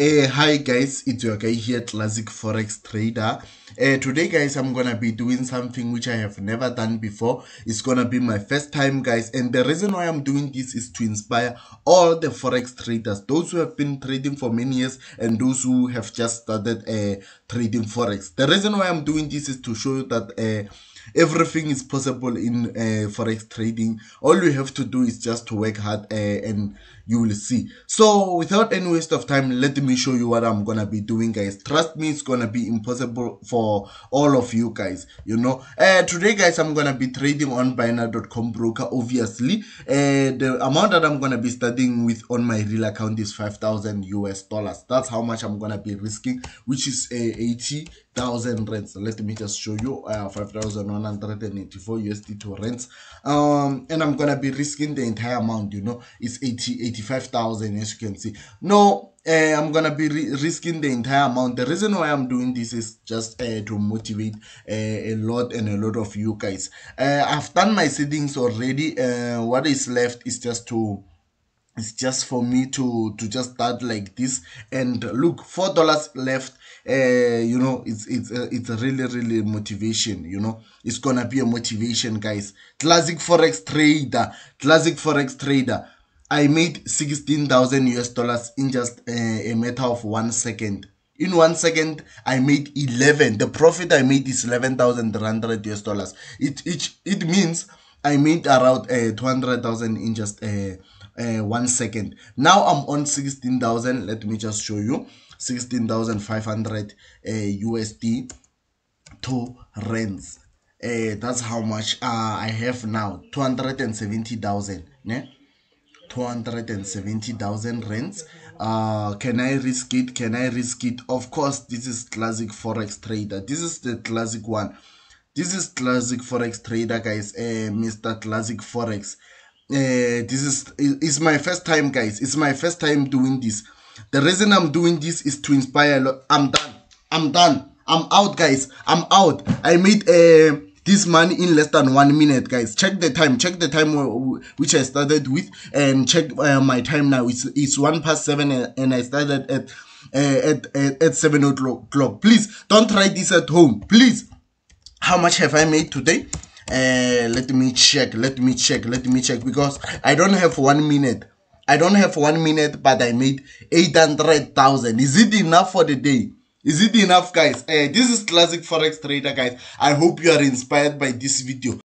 Uh, hi guys, it's your guy here, Classic Forex Trader. Uh, today guys, I'm gonna be doing something which I have never done before. It's gonna be my first time guys and the reason why I'm doing this is to inspire all the Forex traders, those who have been trading for many years and those who have just started uh, trading Forex. The reason why I'm doing this is to show you that everything is possible in uh, forex trading all you have to do is just to work hard and you will see so without any waste of time let me me show you what i'm gonna be doing guys trust me it's gonna be impossible for all of you guys you know uh, today guys i'm gonna be trading on binance.com broker obviously uh, the amount that i'm gonna be studying with on my real account is 5000 us dollars that's how much i'm gonna be risking which is uh, 80 thousand rents let me just show you uh 5184 usd to rents um and i'm gonna be risking the entire amount you know it's 80 as you can see no uh, I'm gonna be re- risking the entire amount. The reason why I'm doing this is just uh, to motivate uh, a lot and a lot of you guys. I've done my settings already. what is left is just to it's just for me to to just start like this and look four dollars left uh you know it's it's uh, it's really really motivation you know it's gonna be a motivation guys classic forex trader classic forex trader I made 16,000 US dollars in just a, eh, a matter of one second. In one second, I made 11. The profit I made is 11,300 US dollars. It, it, it means I made around uh, eh, 200,000 in just uh, uh, one second. Now I'm on 16,000. Let me just show you 16,500 uh, USD to rents. Uh, that's how much uh, I have now 270,000. Yeah? 270,000 rands. Uh, can I risk it? Can I risk it? Of course, this is classic forex trader. This is the classic one. This is classic forex trader, guys. Uh, eh, Mr. Classic Forex. Uh, this is it's my first time, guys. It's my first time doing this. The reason I'm doing this is to inspire. I'm done. I'm done. I'm out, guys. I'm out. I made a eh, this money in less than one minute guys check the time check the time which i started with and check uh, my time now it's it's one past seven uh, and i started at uh, at, at at seven o'clock please don't try this at home please how much have i made today uh, let me check let me check let me check because i don't have one minute i don't have one minute but i made 800000 is it enough for the day is it enough guys uh, this is classic forex trader guys i hope you are inspired by this video